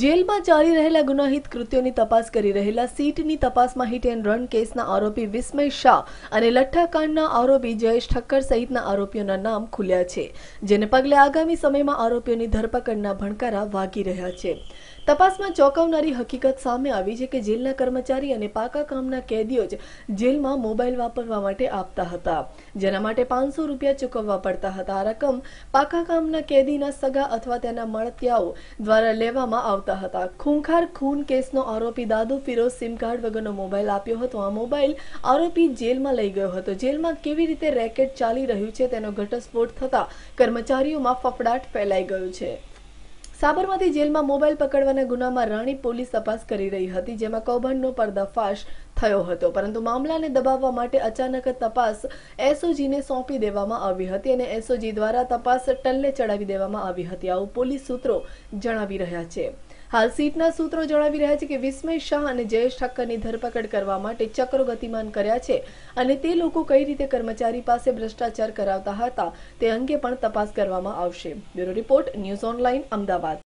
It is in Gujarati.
જેલમાં ચાલી રહેલા ગુનાહિત કૃત્યોની તપાસ કરી રહેલા સીટની તપાસમાં હિટ એન્ડ રન કેસના આરોપી વિસ્મય શાહ અને લઠ્ઠાકાંડના આરોપી જયેશ ઠક્કર સહિતના આરોપીઓના નામ ખુલ્યા છે જેને પગલે આગામી સમયમાં આરોપીઓની ધરપકડના ભણકારા વાગી રહ્યા છે તપાસમાં ચોંકાવનારી હકીકત સામે આવી છે કે જેલના કર્મચારી અને પાકા કામના કેદીઓ જ જેલમાં મોબાઈલ વાપરવા માટે આપતા હતા જેના માટે પાંચસો રૂપિયા ચૂકવવા પડતા હતા આ રકમ પાકા કામના કેદીના સગા અથવા તેના મળતિયાઓ દ્વારા લેવામાં આવતા હતા ખૂંખાર ખૂન કેસનો આરોપી દાદુ ફિરોઝ સિમ કાર્ડ વગરનો મોબાઈલ આપ્યો હતો આ મોબાઈલ આરોપી જેલમાં લઈ ગયો હતો જેલમાં કેવી રીતે રેકેટ ચાલી રહ્યું છે તેનો ઘટસ્ફોટ થતા કર્મચારીઓમાં ફફડાટ ફેલાઈ ગયો છે સાબરમતી જેલમાં મોબાઈલ પકડવાના ગુનામાં રાણી પોલીસ તપાસ કરી રહી હતી જેમાં કૌભંડનો પર્દાફાશ થયો હતો પરંતુ મામલાને દબાવવા માટે અચાનક તપાસ એસઓજીને સોંપી દેવામાં આવી હતી અને એસઓજી દ્વારા તપાસ ટલ્લે ચડાવી દેવામાં આવી હતી આવું પોલીસ સૂત્રો જણાવી રહ્યા છે હાલ સીટના સૂત્રો જણાવી રહ્યા છે કે વિસ્મય શાહ અને જયેશ ઠક્કરની ધરપકડ કરવા માટે ચક્રો ગતિમાન કર્યા છે અને તે લોકો કઈ રીતે કર્મચારી પાસે ભ્રષ્ટાચાર કરાવતા હતા તે અંગે પણ તપાસ કરવામાં આવશે bureau report news online Ahmedabad